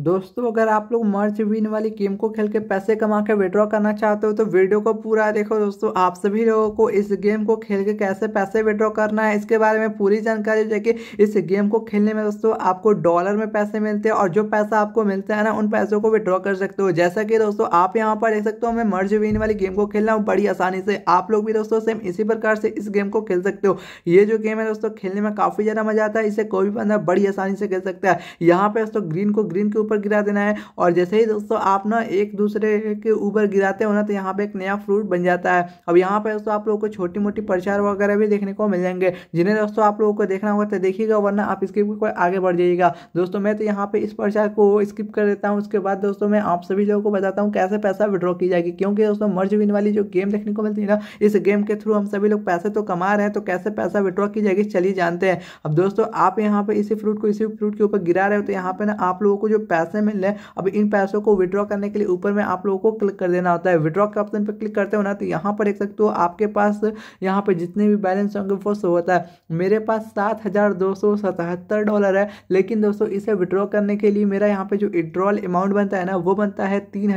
दोस्तों अगर आप लोग मर्च विन वाली गेम को खेल के पैसे कमा के विड्रॉ करना चाहते हो तो वीडियो को पूरा देखो दोस्तों आप सभी लोगों को इस गेम को खेल के कैसे पैसे विड्रॉ करना है इसके बारे में पूरी जानकारी देखिए इस गेम को खेलने में दोस्तों आपको डॉलर में पैसे मिलते हैं और जो पैसा आपको मिलता है ना उन पैसों को विड्रॉ कर सकते हो जैसा कि दोस्तों आप यहाँ पर देख सकते हो मैं मर्ज विन वाली गेम को खेल हूँ बड़ी आसानी से आप लोग भी दोस्तों सेम इसी प्रकार से इस गेम को खेल सकते हो ये जो गेम है दोस्तों खेलने में काफ़ी ज़्यादा मजा आता है इसे कोई भी बंदा बड़ी आसानी से खेल सकता है यहाँ पर दोस्तों ग्रीन को ग्रीन के ऊपर गिरा देना है और जैसे ही दोस्तों आप ना एक दूसरे के ऊपर गिराते हो ना तो यहाँ पे एक नया फ्रूट बन जाता है अब यहाँ पर दोस्तों आप लोगों को छोटी मोटी प्रचार वगैरह भी देखने को मिल जाएंगे जिन्हें दोस्तों आप लोगों को देखना होगा तो देखिएगा वरना आप स्किप भी आगे बढ़ जाइएगा दोस्तों मैं तो यहाँ पर इस प्रचार को स्किप कर देता हूँ उसके बाद दोस्तों मैं आप सभी लोगों को बताता हूँ कैसे पैसा विड्रॉ की जाएगी क्योंकि दोस्तों मर्ज विन वाली जो गेम देखने को मिलती है ना इस गेम के थ्रू हम सभी लोग पैसे तो कमा रहे हैं तो कैसे पैसा विड्रॉ की जाएगी चलिए जानते हैं अब दोस्तों आप यहाँ पर इसी फ्रूट को इसी फ्रूट के ऊपर गिरा रहे हो तो यहाँ पर ना आप लोगों को जो पैसे मिल रहे हैं अब इन पैसों को विड्रॉ करने के लिए ऊपर में आप लोगों को क्लिक कर देना होता है विड्रॉ के ऑप्शन पर क्लिक करते हो ना तो यहाँ पर देख सकते हो आपके पास यहाँ पर जितने भी बैलेंस होंगे वो सो होता है मेरे पास सात डॉलर है लेकिन दोस्तों इसे विड्रॉ करने के लिए मेरा यहाँ पर जो विड्रॉल अमाउंट बनता है ना वो बनता है तीन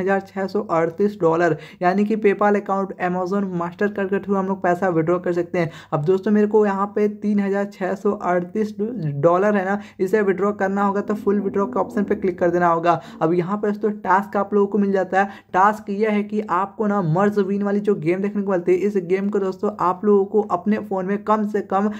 डॉलर यानी कि PayPal account Amazon master card के थ्रू हम लोग पैसा विड्रॉ कर सकते हैं अब दोस्तों मेरे को यहाँ पे तीन डॉलर है ना इसे विड्रॉ करना होगा तो फुल विड्रॉ के ऑप्शन पर क्लिक कर देना होगा अब यहाँ पर दोस्तों टास्क आप लोगों को मिल जाता है टास्क यह है कि आपको ना मर्ज वाली जो गेम देखने को मिलती है इस गेम को दोस्तों आप लोगों को अपने फ़ोन में कम से कम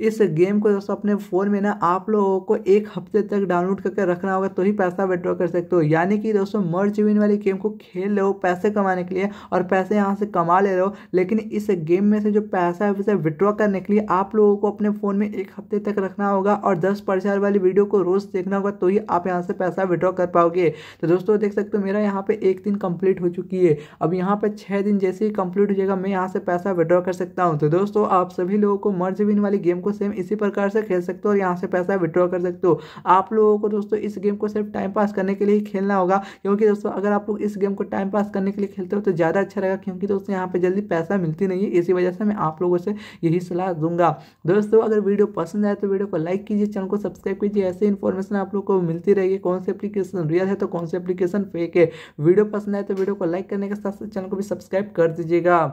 इस गेम को दोस्तों अपने फ़ोन में ना आप लोगों को एक हफ्ते तक डाउनलोड करके रखना होगा तो ही पैसा विड्रॉ कर सकते हो यानी कि दोस्तों मर्ज विन वाली गेम को खेल रहे हो पैसे कमाने के लिए और पैसे यहाँ से कमा ले रहे हो लेकिन इस गेम में से जो पैसा है उसे विड्रॉ करने के लिए आप लोगों को अपने फ़ोन में एक हफ्ते तक रखना होगा और दस परसेंट वाली वीडियो को रोज़ देखना होगा तो ही आप यहाँ से पैसा विड्रॉ कर पाओगे तो दोस्तों देख सकते हो मेरा यहाँ पर एक दिन कम्प्लीट हो चुकी है अब यहाँ पर छः दिन जैसे ही कम्प्लीट हो जाएगा मैं यहाँ से पैसा विड्रॉ कर सकता हूँ तो दोस्तों आप सभी लोगों को मर्ज विन वाली गेम को सेम इसी प्रकार से खेल सकते हो और यहाँ से पैसा विड्रॉ कर सकते हो आप लोगों को दोस्तों इस गेम को सिर्फ टाइम पास करने के लिए ही खेलना होगा क्योंकि दोस्तों अगर आप लोग इस गेम को टाइम पास करने के लिए खेलते हो तो ज़्यादा अच्छा रहेगा क्योंकि दोस्तों यहाँ पर जल्दी पैसा मिलती नहीं है इसी वजह से मैं आप लोगों से यही सलाह दूंगा दोस्तों अगर वीडियो पसंद आए तो वीडियो को लाइक कीजिए चैनल को सब्सक्राइब कीजिए ऐसे इन्फॉर्मेशन आप लोग को मिलती रहेगी कौन सी एप्लीकेशन रियल है तो कौन सी एप्लीकेशन फेक है वीडियो पसंद आए तो वीडियो को लाइक करने के साथ साथ चैनल को भी सब्सक्राइब कर दीजिएगा